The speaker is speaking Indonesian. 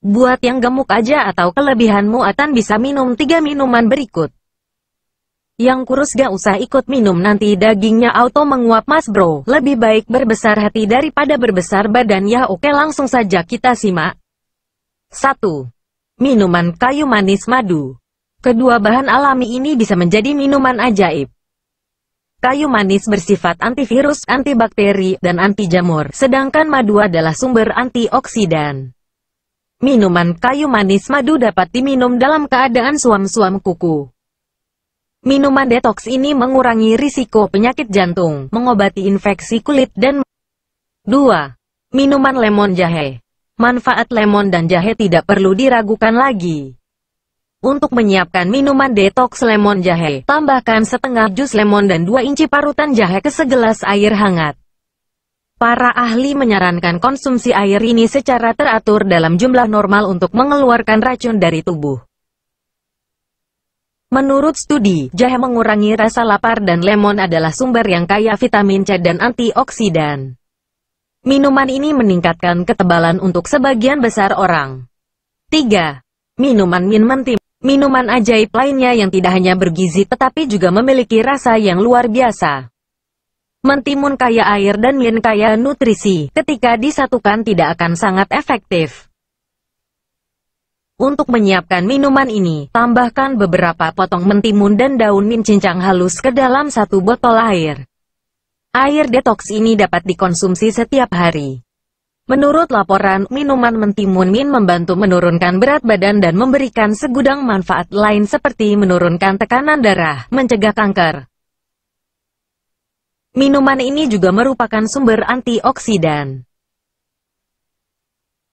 Buat yang gemuk aja atau kelebihanmu akan bisa minum tiga minuman berikut. Yang kurus gak usah ikut minum nanti dagingnya auto menguap mas bro. Lebih baik berbesar hati daripada berbesar badan ya oke langsung saja kita simak. 1. Minuman kayu manis madu. Kedua bahan alami ini bisa menjadi minuman ajaib. Kayu manis bersifat antivirus, antibakteri, dan anti jamur, sedangkan madu adalah sumber antioksidan. Minuman kayu manis madu dapat diminum dalam keadaan suam-suam kuku. Minuman detox ini mengurangi risiko penyakit jantung, mengobati infeksi kulit dan 2. Minuman lemon jahe. Manfaat lemon dan jahe tidak perlu diragukan lagi. Untuk menyiapkan minuman detox lemon jahe, tambahkan setengah jus lemon dan 2 inci parutan jahe ke segelas air hangat. Para ahli menyarankan konsumsi air ini secara teratur dalam jumlah normal untuk mengeluarkan racun dari tubuh. Menurut studi, jahe mengurangi rasa lapar dan lemon adalah sumber yang kaya vitamin C dan antioksidan. Minuman ini meningkatkan ketebalan untuk sebagian besar orang. 3. Minuman min menti Minuman ajaib lainnya yang tidak hanya bergizi tetapi juga memiliki rasa yang luar biasa mentimun kaya air dan yin kaya nutrisi, ketika disatukan tidak akan sangat efektif. Untuk menyiapkan minuman ini, tambahkan beberapa potong mentimun dan daun min cincang halus ke dalam satu botol air. Air detox ini dapat dikonsumsi setiap hari. Menurut laporan, minuman mentimun min membantu menurunkan berat badan dan memberikan segudang manfaat lain seperti menurunkan tekanan darah, mencegah kanker, Minuman ini juga merupakan sumber antioksidan.